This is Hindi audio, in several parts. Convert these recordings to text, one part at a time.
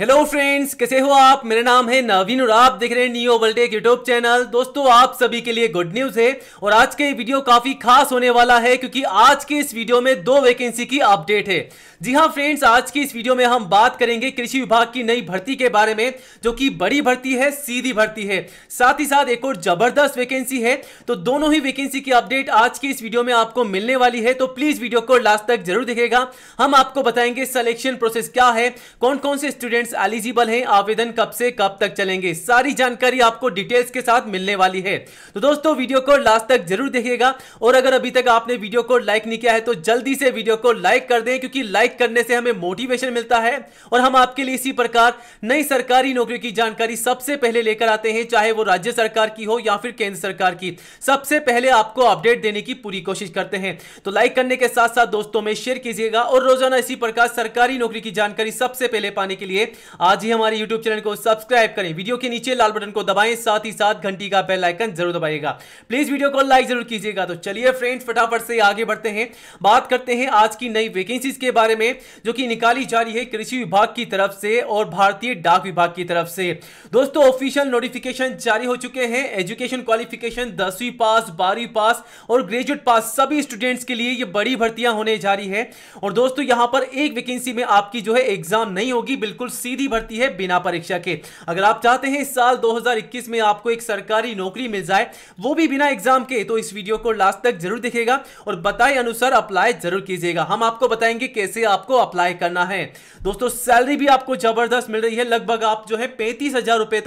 हेलो फ्रेंड्स कैसे हो आप मेरा नाम है नवीन और आप देख रहे हैं न्यू वोल्टेक यूट्यूब चैनल दोस्तों आप सभी के लिए गुड न्यूज है और आज के वीडियो काफी खास होने वाला है क्योंकि आज के इस वीडियो में दो वैकेंसी की अपडेट है जी हाँ फ्रेंड्स आज की इस वीडियो में हम बात करेंगे कृषि विभाग की नई भर्ती के बारे में जो कि बड़ी भर्ती है सीधी भर्ती है साथ ही साथ एक और जबरदस्त वैकेंसी है तो दोनों ही वैकेंसी की अपडेट आज की इस वीडियो में आपको मिलने वाली है तो प्लीज वीडियो को लास्ट तक जरूर देखेगा हम आपको बताएंगे सिलेक्शन प्रोसेस क्या है कौन कौन से स्टूडेंट्स स्टूडेंट्स एलिजिबल हैं आवेदन कब से कब तक चलेंगे सारी जानकारी आपको डिटेल्स के साथ मिलने वाली है तो दोस्तों वीडियो को लास्ट तक जरूर देखिएगा और अगर अभी तक आपने वीडियो को लाइक नहीं किया है तो जल्दी से वीडियो को लाइक कर दें क्योंकि लाइक करने से हमें मोटिवेशन मिलता है और हम आपके लिए इसी प्रकार नई सरकारी नौकरी की जानकारी सबसे पहले लेकर आते हैं चाहे वो राज्य सरकार की हो या फिर केंद्र सरकार की सबसे पहले आपको अपडेट देने की पूरी कोशिश करते हैं तो लाइक करने के साथ साथ दोस्तों में शेयर कीजिएगा और रोजाना इसी प्रकार सरकारी नौकरी की जानकारी सबसे पहले पाने के लिए आज ही हमारे YouTube चैनल को सब्सक्राइब करें वीडियो के नीचे लाल बटन को दबाएं साथ ही साथ घंटी का बेल आइकन जरूर दबाएगा प्लीज वीडियो को लाइक जरूर कीजिएगा तो चलिए फ्रेंड्स फटाफट से आगे बढ़ते हैं बात करते हैं आज की नई वैकेंसीज के बारे में जो कि निकाली जा रही है कृषि विभाग की तरफ से और भारतीय डाक विभाग की तरफ से दोस्तों ऑफिशियल नोटिफिकेशन जारी हो चुके हैं एजुकेशन क्वालिफिकेशन दसवीं पास बारहवीं पास और ग्रेजुएट पास सभी स्टूडेंट्स के लिए ये बड़ी भर्तियां होने जा रही है और दोस्तों यहां पर एक वैकेंसी में आपकी जो है एग्जाम नहीं होगी बिल्कुल सीधी भर्ती है बिना परीक्षा के अगर आप चाहते हैं इस साल 2021 में आपको एक सरकारी नौकरी मिल जाए वो भी बिना एग्जाम के तो इस वीडियो को लास्ट तक जरूर देखिएगा और बताए अनुसार अप्लाई जरूर कीजिएगा हम आपको बताएंगे कैसे आपको अप्लाई करना है दोस्तों सैलरी भी आपको जबरदस्त मिल रही है लगभग आप जो है पैंतीस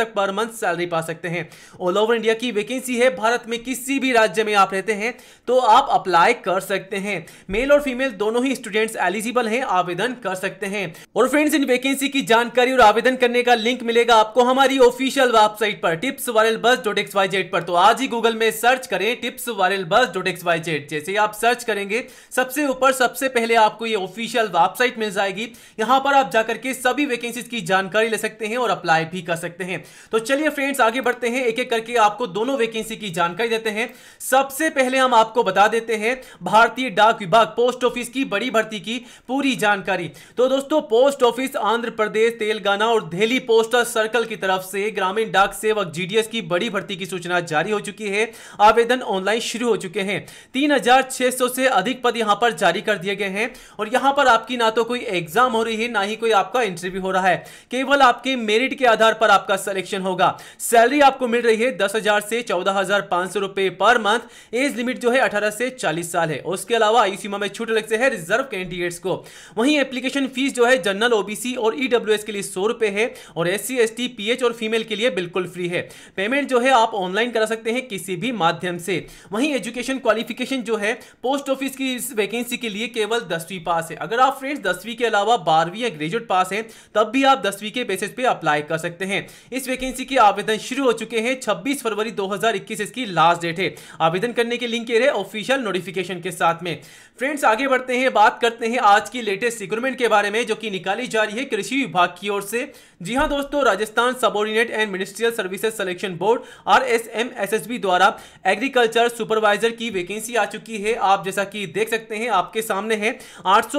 तक पर मंथ सैलरी पा सकते हैं ऑल ओवर इंडिया की वैकेंसी है भारत में किसी भी राज्य में आप रहते हैं तो आप अप्लाई कर सकते हैं मेल और फीमेल दोनों ही स्टूडेंट्स एलिजिबल हैं आवेदन कर सकते हैं और फ्रेंड्स इन वैकेंसी की जान जानकारी और आवेदन करने का लिंक मिलेगा आपको हमारी ऑफिशियल वेबसाइट पर tips viral bus dot X Y Z पर तो आज ही गूगल में सर्च करें tips viral bus dot X Y Z जैसे ही आप सर्च करेंगे सबसे ऊपर सबसे पहले आपको ये ऑफिशियल वेबसाइट मिल जाएगी यहां पर आप जाकर के सभी वैकेंसीज की जानकारी ले सकते हैं और अप्लाई भी कर सकते हैं तो चलिए फ्रेंड्स आगे बढ़ते हैं एक एक करके आपको दोनों वैकेंसी की जानकारी देते हैं सबसे पहले हम आपको बता देते हैं भारतीय डाक विभाग पोस्ट ऑफिस की बड़ी भर्ती की पूरी जानकारी तो दोस्तों पोस्ट ऑफिस आंध्र प्रदेश तेलगाना और दिल्ली पोस्टल सर्कल की तरफ से ग्रामीण डाक सेवक जीडीएस की बड़ी भर्ती की सूचना जारी हो चुकी है आवेदन ऑनलाइन शुरू हो चुके हैं 3600 से अधिक पद यहां पर जारी कर दिए गए हैं और यहां पर आपकी ना तो कोई एग्जाम हो रही है ना ही कोई आपका इंटरव्यू हो रहा है केवल आपके मेरिट के आधार पर आपका सिलेक्शन होगा सैलरी आपको मिल रही है दस से चौदह रुपए पर मंथ एज लिमिट जो है अठारह से चालीस साल है उसके अलावा आई सीमा में छूट लगते हैं रिजर्व कैंडिडेट्स को वहीं एप्लीकेशन फीस जो है जनरल ओबीसी और ईडब्ल्यू e के लिए सौ रुपए है और S C S T P H और फीमेल के लिए बिल्कुल फ्री है पेमेंट जो है आप ऑनलाइन करा सकते हैं किसी भी माध्यम से वहीं एजुकेशन क्वालिफिकेशन जो है पोस्ट ऑफिस की इस वैकेंसी के लिए केवल दसवीं पास है अगर आप फ्रेंड्स दसवीं के अलावा बारहवीं या ग्रेजुएट पास है तब भी आप दसवीं के बेसिस पे अप्लाई कर सकते हैं इस वैकेंसी के आवेदन शुरू हो चुके हैं छब्बीस फरवरी 2021 इसकी लास्ट डेट है आवेदन करने के लिंक रहे ऑफिशियल नोटिफिकेशन के साथ में फ्रेंड्स आगे बढ़ते हैं बात करते हैं आज की लेटेस्ट रिक्रूटमेंट के बारे में जो कि निकाली जा रही है कृषि विभाग की ओर से जी हाँ दोस्तों Rajasthan subordinate and ministerial services selection board R S M S S B द्वारा एग्रीकल्चर सुपरवाइजर की वैकेंसी आ चुकी है आप जैसा कि देख सकते हैं आपके सामने है आठ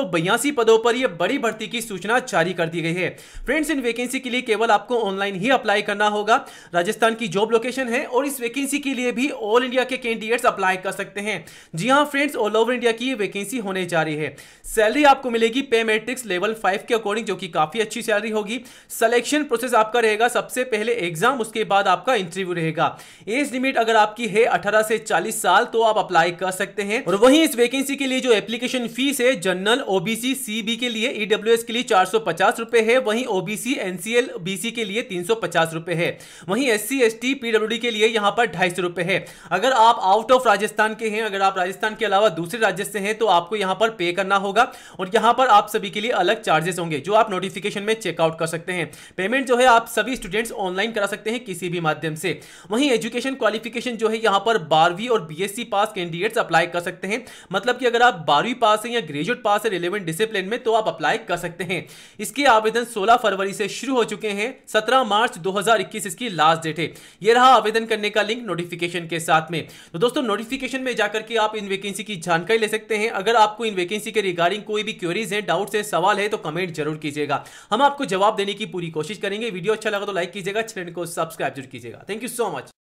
पदों पर यह बड़ी भर्ती की सूचना जारी कर दी गई है फ्रेंड्स इन वैकेंसी के लिए केवल आपको ऑनलाइन ही अप्लाई करना होगा राजस्थान की जॉब लोकेशन है और इस वैकेंसी के लिए भी ऑल इंडिया के कैंडिडेट्स अप्लाई कर सकते हैं जी हाँ फ्रेंड्स ऑल ओवर इंडिया की वैकेंसी होने जा रही है सैलरी आपको मिलेगी पे मेट्रिक्स लेवल फाइव के अकॉर्डिंग जो कि काफी अच्छी सैलरी तैयारी होगी सिलेक्शन प्रोसेस आपका रहेगा सबसे पहले एग्जाम उसके बाद आपका इंटरव्यू रहेगा एज लिमिट अगर आपकी है अठारह से चालीस साल तो आप अप्लाई कर सकते हैं और वहीं इस वैकेंसी के लिए जो एप्लीकेशन फीस है जनरल ओबीसी सीबी के लिए ईडब्ल्यू e के लिए चार है वहीं ओबीसी एनसीएल बीसी के लिए तीन है वहीं एस सी एस के लिए यहाँ पर ढाई है अगर आप आउट ऑफ राजस्थान के हैं अगर आप राजस्थान के अलावा दूसरे राज्य से हैं तो आपको यहां पर पे करना होगा और यहां पर आप सभी के लिए अलग चार्जेस होंगे जो आप नोटिफिकेशन में चेक चेकआउट कर सकते हैं पेमेंट जो है आप सभी स्टूडेंट्स ऑनलाइन करा सकते हैं किसी भी माध्यम से वहीं एजुकेशन क्वालिफिकेशन जो है यहाँ पर बारहवीं और बीएससी पास कैंडिडेट्स अप्लाई कर सकते हैं मतलब कि अगर आप बारहवीं पास है या ग्रेजुएट पास है रिलेवेंट डिसिप्लिन में तो आप अप्लाई कर सकते हैं इसके आवेदन सोलह फरवरी से शुरू हो चुके हैं सत्रह मार्च दो इसकी लास्ट डेट है ये रहा आवेदन करने का लिंक नोटिफिकेशन के साथ में तो दोस्तों नोटिफिकेशन में जाकर के आप इन वैकेंसी की जानकारी ले सकते हैं अगर आपको इन वैकेंसी के रिगार्डिंग कोई भी क्वेरीज हैं डाउट्स हैं सवाल है तो कमेंट जरूर कीजिएगा हम आपको आपको जवाब देने की पूरी कोशिश करेंगे वीडियो अच्छा लगा तो लाइक कीजिएगा चैनल को सब्सक्राइब जरूर कीजिएगा थैंक यू सो मच